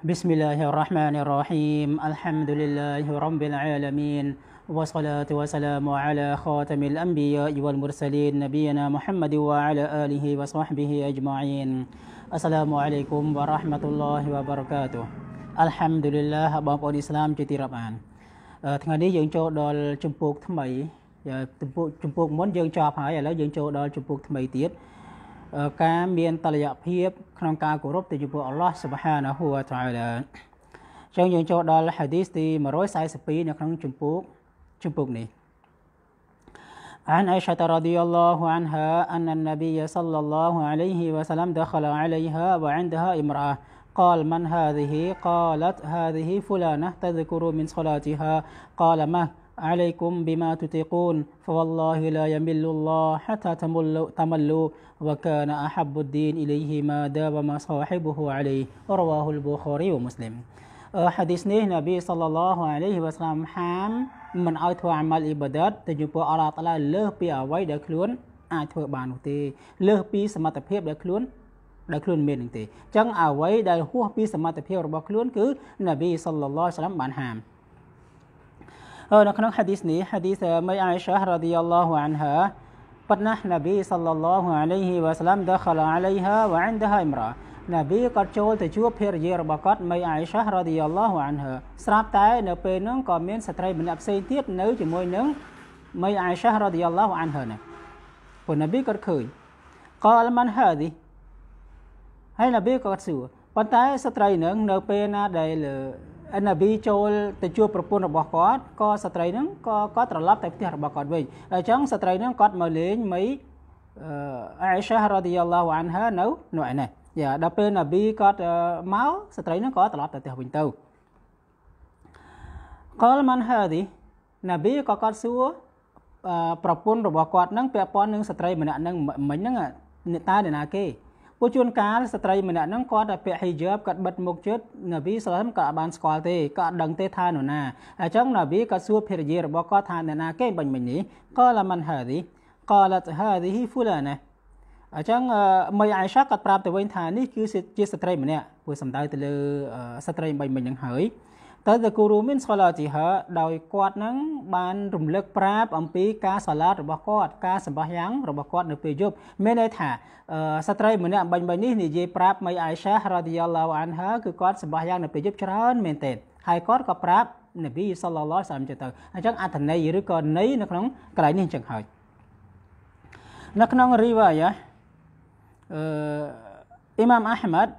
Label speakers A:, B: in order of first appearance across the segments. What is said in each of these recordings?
A: بسم الله الرحمن الرحيم الحمد لله رب العالمين والصلاة والسلام على خاتم الأنبياء والمرسلين نبينا محمد وعلى آله وصحبه أجمعين السلام عليكم ورحمة الله وبركاته الحمد لله បងប្អូនអ៊ីស្លាមជាទីរាប់អានថ្ងៃនេះយើងចូលដល់ជំពូកថ្មីជំពូកជំពូកមុនយើងចប់ហើយឥឡូវយើងចូលដល់ជំពូកថ្មីទៀតការមានតលយភាពក្នុងការគោរពទៅចំពោះអល់ឡោះសុបហានាហ៊ូវតាអាឡាចឹងយើងចូលដល់ហាឌីសទី142នៅក្នុងជំពូកជំពូកនេះ عن عائشة رضي الله عنها أن النبي صلى الله عليه وسلم دخل عليها وعندها امرأة قال من هذه قالت هذه فلانة تذكر من صلاتها قال ما عليكم بما تطيقون فوالله لا يمل الله حتى تملوا, تملوا وكان أحب الدين إليه ما دام صاحبه عليه رواه البخاري ومسلم ហាឌីសនេះនប៊ីសល្លឡោះអាឡៃហ៊ីវ៉ាសឡាមហាមមិនឲ្យធ្វើអាម៉ាល់អ៊ីបាដាតទៅចំពោះអល់ឡោះតាឡាលើសពីអ្វីដែលខ្លួនអាចធ្វើបាននោះទេលើសពីសមត្ថភាពដែលខ្លួនដែលខ្លួនមាននឹងទេអញ្ចឹងអ្វីដែលហួសពីសមត្ថភាពរបស់ខ្លួនគឺនប៊ីសល្លឡោះអាឡៃហ៊ីវ៉ាសឡាមបានហាមនៅក្នុងហាឌីសនេះហាឌីសមីអាយសារ៉ាឌីយ៉ាឡោះអានហាប៉ុន្តែនប៊ីសល្លឡោះអាឡៃហ៊ីវ៉ាសឡាំដខលអាឡៃហាវ៉ាអានដហាអ៊ីមរ៉ានប៊ីក៏ចូលទៅជួបភរិយារបស់គាត់មីអាយសារ៉ាឌីយ៉ាឡោះអានហាស្រាប់តែ នៅពេលហ្នឹងក៏មាន ស្ត្រីម្នាក់ផ្សេងទៀតនៅជាមួយនឹងមីអាយសារ៉ាឌីយ៉ាឡោះអានហាណាពួកនប៊ីក៏ឃើញកលមិនហាឌីហើយនប៊ីក៏សួរប៉ុន្តែស្ត្រីនឹងនៅពេលណាដែលនប៊ីចូលទៅជួបប្រពន្ធរបស់គាត់ក៏ស្ត្រីហ្នឹងក៏ក៏ត្រឡប់ទៅផ្ទះរបស់គាត់វិញអញ្ចឹងស្ត្រីហ្នឹងគាត់មកលេងមីអៃសារ៉ាឌីយ៉ាឡាវអានហានៅនោះឯនេះយ៉ាដល់ពេលនប៊ីគាត់មកស្ត្រីហ្នឹងក៏ត្រឡប់ទៅផ្ទះវិញទៅកលម៉ាន់ហាឌីនប៊ីក៏គាត់សួរប្រពន្ធរបស់គាត់ហ្នឹងពាក់ព័ន្ធនឹងស្ត្រីម្នាក់ហ្នឹងមិញហ្នឹងតើអ្នកណាគេពជួនកាលស្ត្រីម្នាក់ហ្នឹងគាត់ពាក់ hijab គាត់បិទមុខជិតនប៊ីសឡាមក៏បានស្គាល់ទេក៏អត់ដឹងទេថានរណាអញ្ចឹងនប៊ីក៏សួរភរិយារបស់គាត់ថានរណាគេបាញ់មិញនេះក៏ឡាមិនហាឌីក៏ឡាហាឌីហ៊ីហ្វូឡាណាអញ្ចឹងមីអាយសាក៏ប្រាប់ទៅវិញថានេះគឺជាស្ត្រីម្នាក់ពួកសំដៅទៅលើស្ត្រីបាញ់មិញហ្នឹងហើយទៅតគូរូមានសាឡាទីហាដោយគាត់នឹងបាន រំលឹកប្រាប់ អំពីការសាឡាតរបស់គាត់ការសម្បោះយ៉ាងរបស់គាត់ នៅពេលយប់មានន័យថាស្ត្រីម្នាក់បាញ់បាញ់នេះនិយាយប្រាប់មីអៃសារ៉ាឌីយ៉ាឡាវអានហាគឺគាត់សម្បោះយ៉ាងនៅពេលយប់ច្រើនមែនទែនហើយគាត់ក៏ប្រាប់នប៊ីសល្លឡោះសាមទៅអញ្ចឹងអត្ថន័យឬក៏ន័យនៅក្នុងកន្លែងនេះអញ្ចឹងហើយនៅក្នុងរីវ៉ាយ៉ាអឺអ៊ីម៉ាមអាហ្មាត់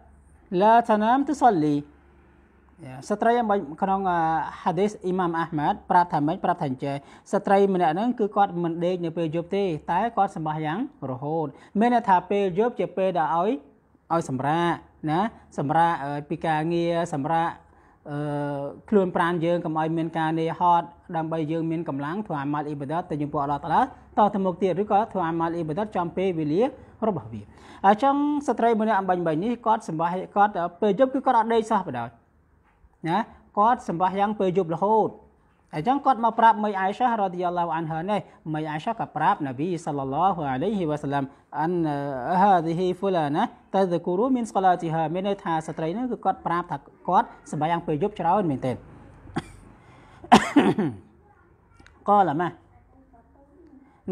A: ឡាតាណាមទុសលីស្ត្រីក្នុងហាឌីសអ៊ីម៉ាមអាហ្មាត់ប្រាប់ថាម៉េចប្រាប់ថាអញ្ចេះស្ត្រីម្នាក់ហ្នឹងគឺគាត់មិនដេកនៅពេលយប់ទេតែគាត់សម្បោះយ៉ាងរហូតមានន័យថាពេលយប់ជាពេលដែលឲ្យឲ្យសម្រាកណាសម្រាកពីការងារសម្រាកអឺខ្លួនប្រានយើងកុំឲ្យមានការនេហត់ដើម្បីយើងមានកម្លាំងធ្វើអាម៉ាល់អ៊ីបាដតទៅយើងពួកអល់ឡោះតាឡាតទៅមុខទៀតឬក៏ធ្វើអាម៉ាល់អ៊ីបាដតចំពេលវេលារបស់វាអញ្ចឹងស្ត្រីម្នាក់អំបញ្ញបីនេះគាត់សម្បោះគាត់ ពេលយប់គឺគាត់អត់ដេកសោះបណ្ដោយណាគាត់សម្បះយ៉ាងពេលយប់រហូតអញ្ចឹងគាត់មកប្រាប់មីអាយសារ៉ាឌីយ៉ាឡាហ៊ូអានហានេះមីអាយសាក៏ប្រាប់នប៊ីសាឡឡោះអាឡៃហ៊ីវ៉ាសាឡាមអានហាឌីហ៊ីហ្វូឡាណាតើគូរូមានស្កឡាជីហាមានន័យថាស្ត្រីនោះគឺគាត់ប្រាប់ថាគាត់សម្បះយ៉ាងពេលយប់ច្រើនមែនទេក៏ឡាម៉ា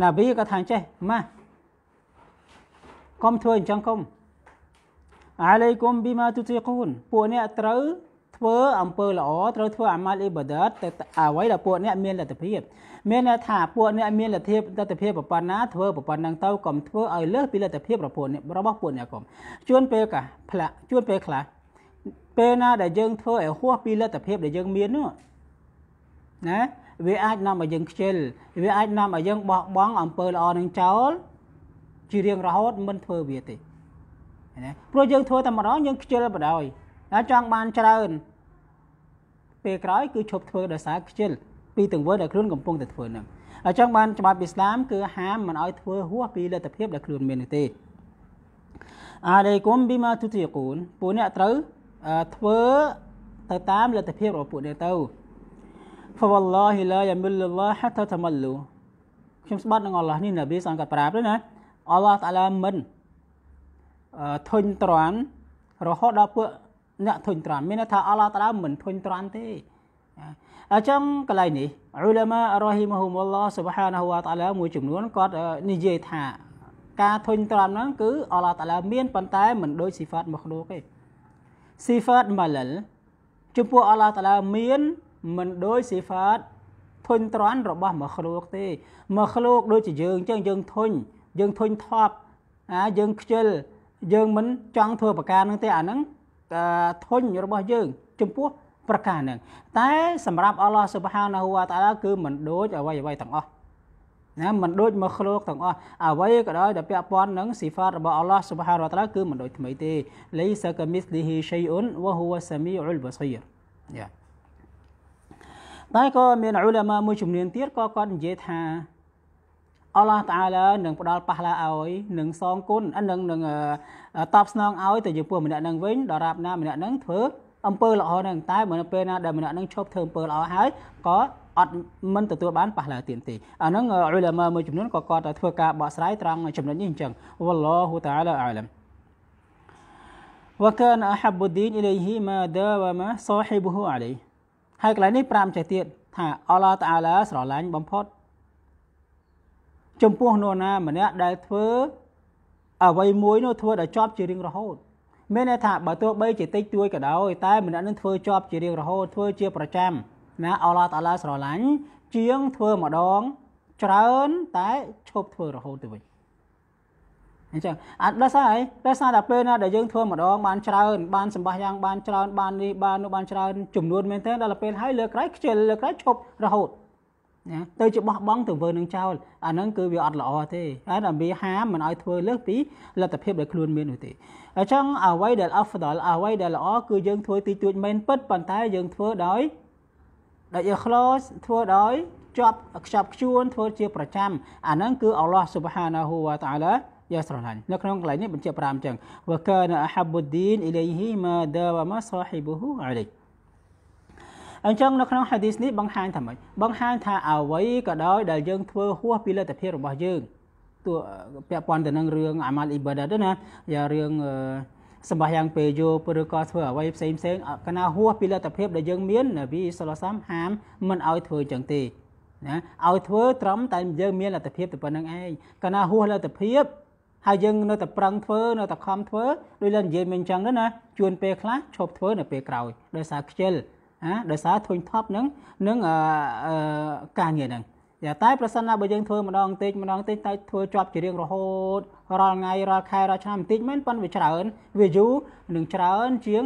A: នប៊ីក៏ថាចេះម៉ាកុំធ្វើអញ្ចឹងកុំអាឡៃគុំប៊ីម៉ាទូទីកូនពួកអ្នកត្រូវធ្វើអំពើល្អត្រូវធ្វើអាម៉ាល់អ៊ីបាដាតតែអ្វីដែលពួកអ្នកមានលទ្ធភាពមានន័យថាពួកអ្នកមានលទ្ធភាពលទ្ធភាពប្រព័ន្ធណាធ្វើប្រព័ន្ធហ្នឹងទៅកុំធ្វើឲ្យលើសពីលទ្ធភាពរបស់ពួកអ្នកកុំជួនពេលកាផ្លាក់ជួនពេលខ្លះពេលណាដែលយើងធ្វើឲ្យហួសពីលទ្ធភាពដែលយើងមាននោះណាវាអាចនាំឲ្យយើងខ្ជិលវាអាចនាំឲ្យយើងបោះបង់អំពើល្អនឹងចោលជារៀងរហូតមិនធ្វើវាទេណាព្រោះយើងធ្វើតែម្ដងយើងខ្ជិលបណ្ដោយហើយចង់បានច្រើនពេលក្រោយគឺឈប់ធ្វើដោយសារខ្ជិលពីទង្វើដែលខ្លួនកំពុងតែធ្វើនឹងអញ្ចឹងបានច្បាប់អ៊ីស្លាមគឺហាមមិនឲ្យធ្វើហួសពីលទ្ធភាពដែលខ្លួនមាននោះទេអាឡៃគុំប៊ីម៉ាទុទីកូនពួកអ្នកត្រូវធ្វើទៅតាមលទ្ធភាពរបស់ពួកអ្នកទៅហ្វវឡោហ៊ីឡាយ៉ាមិលឡោះហតតមលូខ្ញុំស្បាត់នឹងអល់ឡោះនេះនប៊ីសង្កត់ប្រាប់ទេណាអល់ឡោះតាឡាមិនធុញទ្រាន់រហូតដល់ពួកអ្នកធុញទ្រាន់មានន័យថាអល់ឡោះតាឡាមិនធុញទ្រាន់ទេអញ្ចឹងកន្លែងនេះអ៊ូឡាម៉ារ៉ហ៊ីមហ៊ូមុលឡោះស៊ុបហានហូវតាឡាមួយចំនួនគាត់និយាយថាការធុញទ្រាន់ហ្នឹងគឺអល់ឡោះតាឡាមានប៉ុន្តែមិនដូចស៊ីហ្វាតមកខ្លួនទេស៊ីហ្វាតម៉ាលលចំពោះអល់ឡោះតាឡាមានមិនដូចស៊ីហ្វាតធុញទ្រាន់របស់មកខ្លួនទេមកខ្លួនដូចជាយើងអញ្ចឹងយើងធុញយើងធុញធាប់អាយើងខ្ជិលយើងមិនចង់ធ្វើប្រការហ្នឹងទេអាហ្នឹងធុញរបស់យើង ចំពោះប្រការហ្នឹង តែ សម្រាប់អល់ឡោះស៊ុបហានាហ៊ូវតាឡាគឺមិនដូចអ្វីអ្វីទាំងអស់ណាមិនដូចមកឃ្លោកទាំងអស់អ្វីក៏ដោយដែលពាក់ព័ន្ធនឹងស៊ីហ្វាតរបស់អល់ឡោះស៊ុបហានាហ៊ូវតាឡាគឺមិនដូចថ្មីទេលៃសាកាមីសលីហ៊ីឆៃអ៊ុនវ៉ាហ៊ូវសាមីអ៊ុលបាស៊ីរតែក៏មានឧលាម៉ាមួយចំនួនទៀតក៏គាត់និយាយថាអល់ឡោះតាឡានឹងផ្ដល់ប៉ះឡាឲ្យនឹងសងគុណនឹងនឹងតបស្នងឲ្យទៅចំពោះម្នាក់នឹងវិញដរាបណាម្នាក់នឹងធ្វើអំពើល្អនឹងតែបើនៅពេលណាដែលម្នាក់នឹងឈប់ធ្វើអំពើល្អហើយក៏អត់មិនទទួលបានប៉ះឡាទៀតទេអាហ្នឹងអ៊ុលាម៉ាមួយចំនួនក៏គាត់ធ្វើការបកស្រាយត្រង់ចំណុចនេះអញ្ចឹងវ៉ាឡោហ៊ូតាឡាអាឡាម وكان احب الدين اليه ما داوم صاحبه عليه ហើយកន្លែងនេះ5ចេះទៀតថាអល់ឡោះតាឡាស្រឡាញ់បំផុតចំពោះនរណាម្នាក់ដែលធ្វើអ្វីមួយនោះធ្វើដល់ជាប់ជារៀងរហូតមានន័យថាបើទោះបីជាតិចតួចក៏ដោយតែម្នាក់នឹងធ្វើជាប់ជារៀងរហូតធ្វើជាប្រចាំណាអល់ឡោះតាឡាស្រឡាញ់ជាងធ្វើម្ដងច្រើនតែឈប់ធ្វើរហូតទៅវិញអញ្ចឹងអត់ដល់ស្អីដល់ស្អីដល់ពេលណាដែលយើងធ្វើម្ដងបានច្រើនបានសម្បះយ៉ាងបានច្រើនបាននេះបាននោះបានច្រើនចំនួនមែនទេដល់ពេលហើយលើក្រោយខ្ជិលលើក្រោយឈប់រហូតណាទៅជាបោះបង់ទៅធ្វើនឹងចោលអាហ្នឹងគឺវាអត់ល្អទេហើយតែវាហាមមិនឲ្យធ្វើលើសពីលទ្ធភាពដែលខ្លួនមាននោះទេអញ្ចឹងអ្វីដែលអហ្វដលអ្វីដែលល្អគឺយើងធ្វើទីទួចមែនពិតប៉ុន្តែយើងធ្វើដោយដោយ ikhlas ធ្វើដោយជាប់ខ្ជាប់ខ្ជួនធ្វើជាប្រចាំអាហ្នឹងគឺអល់ឡោះស៊ុបហានាហ៊ូវតាអាឡាយ៉ាស្រឡាញ់នៅក្នុងកន្លែងនេះបញ្ជាក់5អញ្ចឹងវកានអហាប់ឌីនអ៊ីឡៃហ៊ីម៉ាដាវម៉ាសាហ៊ីបហ៊ូអាឡៃអញ្ចឹងនៅក្នុងហាឌីសនេះបង្ហាញថាម៉េចបង្ហាញថាអ្វីក៏ដោយដែលយើងធ្វើហួសពីលទ្ធភាពរបស់យើងទោះពាក់ព័ន្ធទៅនឹងរឿងអាម៉ាល់អ៊ីបាដាទៅណាយ៉ាងរឿងសម្បាយ៉ាងពេលយប់ឬក៏ធ្វើអ្វីផ្សេងផ្សេងកណាហួសពីលទ្ធភាពដែលយើងមាននប៊ីសុលឡាសាមហាមមិនឲ្យធ្វើចឹងទេណាឲ្យធ្វើត្រឹមតែយើងមានលទ្ធភាពតែប៉ុណ្្នឹងឯងកណាហួសលទ្ធភាពហើយយើងនៅតែប្រឹងធ្វើ នៅតែខំធ្វើដោយលនិយាយមិនចឹងទៅណាជួនពេលខ្លះឈប់ធ្វើនៅពេលក្រោយដោយសារខ្ជិលណាដោយសារធុញថប់នឹងនឹងការងារហ្នឹងតែប្រសិនណាបើយើង ធ្វើម្ដងតិចម្ដងតិចតែធ្វើជាប់ជារៀងរហូតរាល់ថ្ងៃរាល់ខែរាល់ឆ្នាំបន្តិចមែនប៉ុន្តែវាច្រើនវាយូរនឹងច្រើនជាង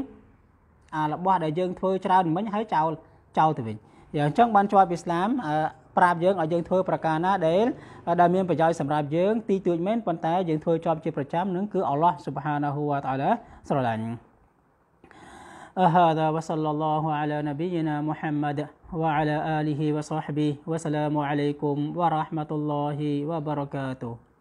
A: អារបស់ដែលយើងធ្វើច្រើនមិញហើយចោលចោលទៅវិញយ៉ាងអញ្ចឹងបានជាប់អ៊ីស្លាមប្រាប់យើងឲ្យយើងធ្វើប្រការណាដែលដែលមានប្រយោជន៍សម្រាប់យើងទីទួចមែនប៉ុន្តែយើងធ្វើជាប់ជាប្រចាំនឹងគឺអល់ឡោះស៊ុបហានាហ៊ូវតាអាឡាស្រឡាញ់ هذا وصلى الله على نبينا محمد وعلى آله وصحبه وسلام عليكم ورحمة الله وبركاته